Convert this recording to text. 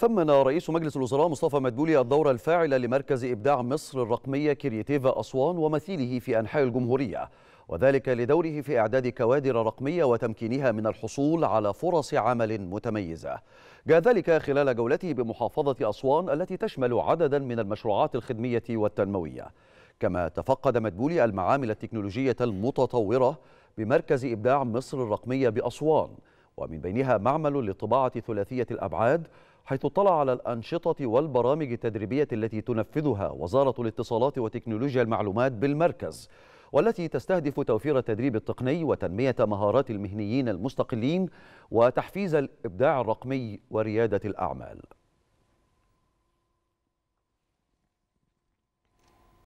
ثمن رئيس مجلس الوزراء مصطفى مدبولي الدور الفاعل لمركز إبداع مصر الرقمية كرياتيفا أسوان ومثيله في أنحاء الجمهورية وذلك لدوره في إعداد كوادر رقمية وتمكينها من الحصول على فرص عمل متميزة جاء ذلك خلال جولته بمحافظة أسوان التي تشمل عددا من المشروعات الخدمية والتنموية كما تفقد مدبولي المعامل التكنولوجية المتطورة بمركز إبداع مصر الرقمية بأسوان ومن بينها معمل للطباعة ثلاثية الأبعاد حيث اطلع على الأنشطة والبرامج التدريبية التي تنفذها وزارة الاتصالات وتكنولوجيا المعلومات بالمركز والتي تستهدف توفير التدريب التقني وتنمية مهارات المهنيين المستقلين وتحفيز الإبداع الرقمي وريادة الأعمال